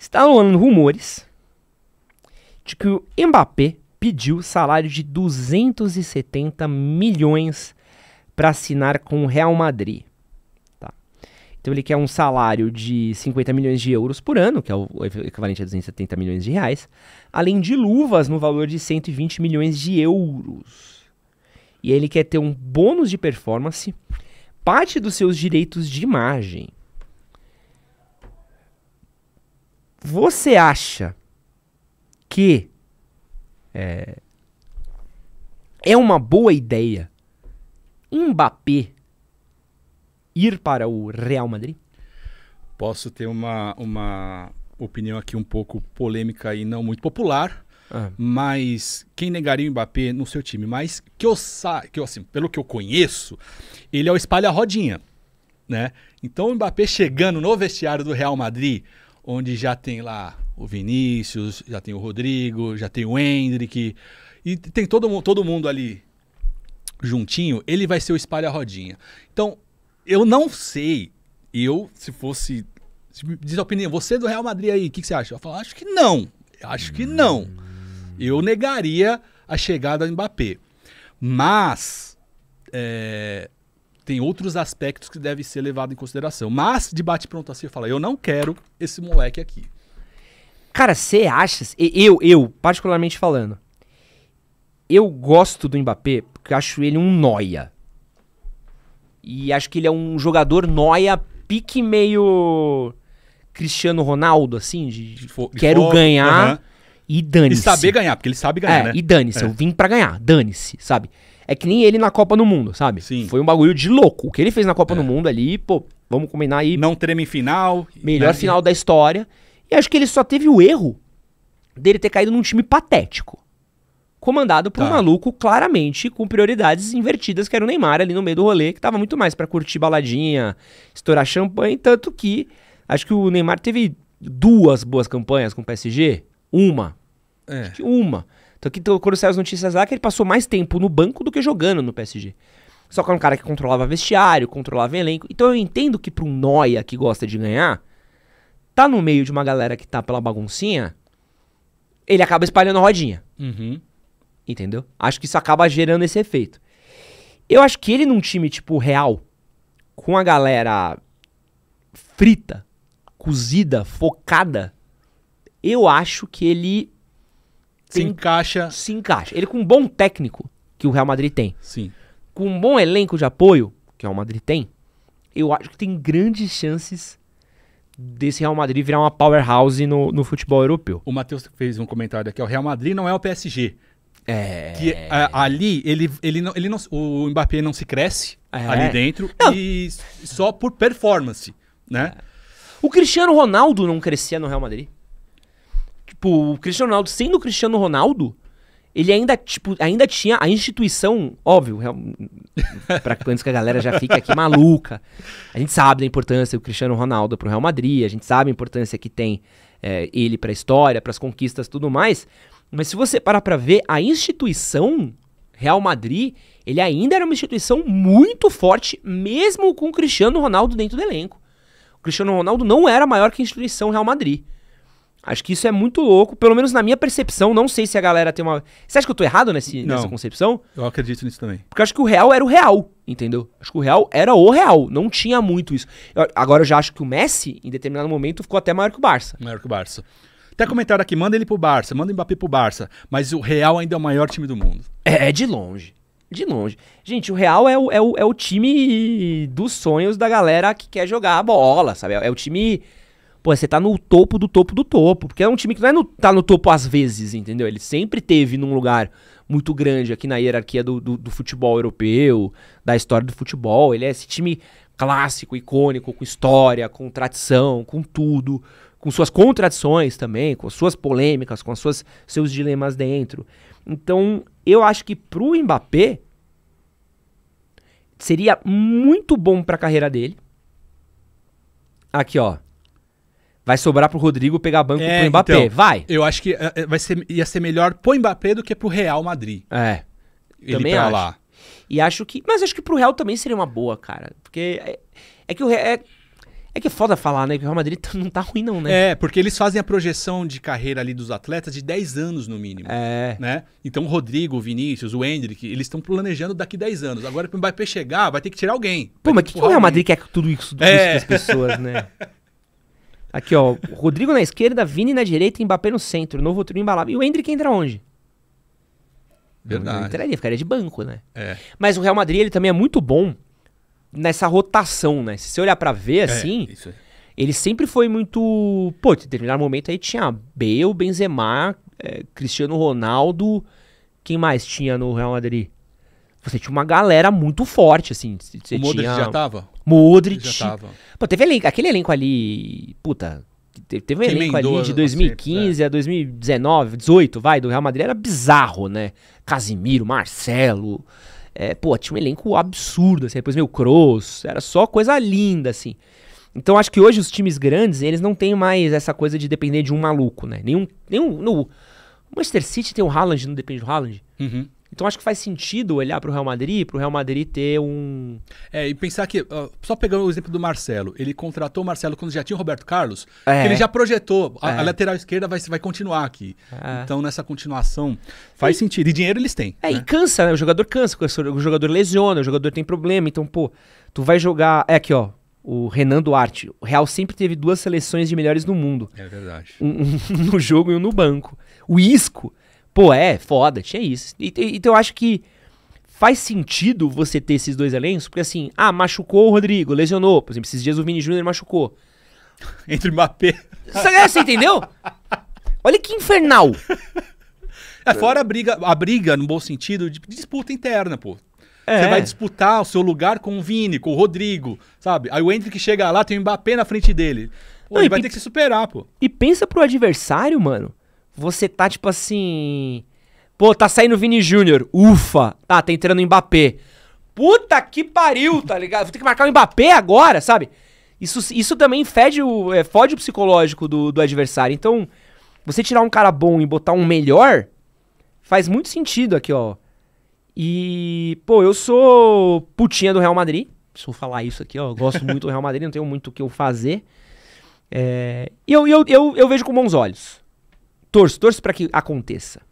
Está rolando rumores de que o Mbappé pediu salário de 270 milhões para assinar com o Real Madrid. Tá? Então ele quer um salário de 50 milhões de euros por ano, que é o equivalente a 270 milhões de reais, além de luvas no valor de 120 milhões de euros. E ele quer ter um bônus de performance, parte dos seus direitos de imagem Você acha que é, é uma boa ideia Mbappé ir para o Real Madrid? Posso ter uma, uma opinião aqui um pouco polêmica e não muito popular, ah. mas quem negaria o Mbappé no seu time? Mas que eu, sa que eu assim, pelo que eu conheço, ele é o espalha-rodinha, né? Então o Mbappé chegando no vestiário do Real Madrid, onde já tem lá o Vinícius, já tem o Rodrigo, já tem o Hendrick, e tem todo, todo mundo ali juntinho, ele vai ser o espalha-rodinha. Então, eu não sei, eu, se fosse. Se diz a opinião, você do Real Madrid aí, o que, que, você acha? Eu falo, acho que não, acho que não. Eu negaria a chegada do Mbappé. Mas, é, tem outros aspectos que devem ser levados em consideração. Mas, de bate-pronto assim, eu falo eu não quero esse moleque aqui. Cara, você acha... Eu, eu, particularmente falando, eu gosto do Mbappé porque eu acho ele um noia. E acho que ele é um jogador noia, pique meio Cristiano Ronaldo, assim, de, de quero de ganhar e dane-se. E saber ganhar, porque ele sabe ganhar, é, né? e dane-se, é. eu vim para ganhar, dane-se, sabe? É que nem ele na Copa do Mundo, sabe? Sim. Foi um bagulho de louco. O que ele fez na Copa é. do Mundo ali, pô, vamos combinar aí. Não treme final. Melhor né? final da história. E acho que ele só teve o erro dele ter caído num time patético. Comandado por tá. um maluco, claramente, com prioridades invertidas, que era o Neymar ali no meio do rolê, que tava muito mais para curtir baladinha, estourar champanhe, tanto que acho que o Neymar teve duas boas campanhas com o PSG. Uma. É. Acho que uma. Então, que, então, quando saiu as notícias lá, que ele passou mais tempo no banco do que jogando no PSG. Só que era um cara que controlava vestiário, controlava elenco. Então eu entendo que para um noia que gosta de ganhar, tá no meio de uma galera que tá pela baguncinha, ele acaba espalhando a rodinha. Uhum. Entendeu? Acho que isso acaba gerando esse efeito. Eu acho que ele num time, tipo, real, com a galera frita, cozida, focada, eu acho que ele se encaixa. Se encaixa. Ele com um bom técnico que o Real Madrid tem. Sim. Com um bom elenco de apoio que o Real Madrid tem, eu acho que tem grandes chances desse Real Madrid virar uma powerhouse no, no futebol europeu. O Matheus fez um comentário aqui, o Real Madrid não é o PSG. É. Que a, ali ele, ele, não, ele não, o Mbappé não se cresce é. ali dentro não. e só por performance, né? É. O Cristiano Ronaldo não crescia no Real Madrid. Tipo, o Cristiano Ronaldo, sendo o Cristiano Ronaldo, ele ainda, tipo, ainda tinha a instituição, óbvio, para antes que a galera já fique aqui maluca. A gente sabe da importância do Cristiano Ronaldo pro Real Madrid, a gente sabe a importância que tem é, ele pra história, pras conquistas tudo mais. Mas se você parar pra ver, a instituição Real Madrid, ele ainda era uma instituição muito forte, mesmo com o Cristiano Ronaldo dentro do elenco. O Cristiano Ronaldo não era maior que a instituição Real Madrid. Acho que isso é muito louco, pelo menos na minha percepção. Não sei se a galera tem uma. Você acha que eu tô errado nesse, não, nessa concepção? Eu acredito nisso também. Porque eu acho que o real era o real, entendeu? Acho que o real era o real. Não tinha muito isso. Eu, agora eu já acho que o Messi, em determinado momento, ficou até maior que o Barça. Maior que o Barça. Até comentaram aqui: manda ele pro Barça, manda o Mbappé pro Barça. Mas o Real ainda é o maior time do mundo. É, é de longe. De longe. Gente, o Real é o, é o, é o time dos sonhos da galera que quer jogar a bola, sabe? É, é o time pô, você tá no topo do topo do topo. Porque é um time que não é no, tá no topo às vezes, entendeu? Ele sempre teve num lugar muito grande aqui na hierarquia do, do, do futebol europeu, da história do futebol. Ele é esse time clássico, icônico, com história, com tradição, com tudo, com suas contradições também, com suas polêmicas, com suas, seus dilemas dentro. Então, eu acho que pro Mbappé seria muito bom para a carreira dele. Aqui, ó. Vai sobrar pro Rodrigo pegar banco é, pro Mbappé. Então, vai. Eu acho que eh, eh, vai ser, ia ser melhor pro Mbappé do que pro Real Madrid. É. Ele também pra acho. lá. E acho que. Mas acho que pro Real também seria uma boa, cara. Porque é, é que o Real. É, é que é foda falar, né? Que o Real Madrid tá, não tá ruim, não, né? É, porque eles fazem a projeção de carreira ali dos atletas de 10 anos no mínimo. É. Né? Então o Rodrigo, o Vinícius, o Hendrick, eles estão planejando daqui 10 anos. Agora, pro Mbappé chegar, vai ter que tirar alguém. Pô, mas o que, que o Real Madrid alguém. quer tudo isso, tudo é. isso das pessoas, né? Aqui, ó. Rodrigo na esquerda, Vini na direita, Mbappé no centro. Novo trio embalado. E o Hendrick entra onde? Verdade. não entraria, ficaria de banco, né? É. Mas o Real Madrid, ele também é muito bom nessa rotação, né? Se você olhar para ver, é, assim... aí. ele sempre foi muito... Pô, em determinado momento aí tinha Bale, Benzema, é, Cristiano Ronaldo... Quem mais tinha no Real Madrid? Você tinha uma galera muito forte, assim. Você o Modric tinha... já tava? Modric. Já tava. Pô, teve elenco, aquele elenco ali. Puta. Teve um que elenco ali de 2015 a 2019, 18, vai, do Real Madrid era bizarro, né? Casimiro, Marcelo. É, pô, tinha um elenco absurdo, assim, depois meu Kroos, era só coisa linda, assim. Então acho que hoje os times grandes, eles não têm mais essa coisa de depender de um maluco, né? Nenhum, nenhum no, o Manchester City tem o Haaland, não depende do Haaland? Uhum. Então acho que faz sentido olhar para o Real Madrid, para o Real Madrid ter um. É, e pensar que, só pegando o exemplo do Marcelo, ele contratou o Marcelo quando já tinha o Roberto Carlos, é. ele já projetou, a, é. a, lateral esquerda vai, vai continuar aqui. É. Então nessa continuação faz e, sentido. E dinheiro eles têm. É, né? e cansa, né? O jogador cansa, o jogador lesiona, o jogador tem problema. Então, pô, tu vai jogar. É aqui, ó. O Renan Duarte. O Real sempre teve duas seleções de melhores no mundo. É verdade. Um, um no jogo e um no banco. O Isco Pô, é foda, tinha isso. E, então eu acho que faz sentido você ter esses dois elencos, porque assim, ah, machucou o Rodrigo, lesionou. Por exemplo, esses dias o Vini Júnior machucou. Entre Mbappé. Você, tá você entendeu? Olha que infernal. É, fora a briga, a briga, no bom sentido, de disputa interna, pô. É. Você vai disputar o seu lugar com o Vini, com o Rodrigo, sabe? Aí o Entre que chega lá, tem o Mbappé na frente dele. Pô, Não, ele vai ter que se superar, pô. E pensa pro adversário, mano você tá tipo assim. Pô, tá saindo o Vini Júnior. Ufa! Tá, tá entrando o Mbappé. Puta que pariu, tá ligado? Vou ter que marcar o Mbappé agora, sabe? Isso, isso também fede o, é, fode o psicológico do, do adversário. Então, você tirar um cara bom e botar um melhor faz muito sentido aqui, ó. E, pô, eu sou putinha do Real Madrid. Preciso falar isso aqui, ó. Eu gosto muito do Real Madrid, não tenho muito o que eu fazer. É, e eu, eu, eu, eu vejo com bons olhos torço, torço para que aconteça.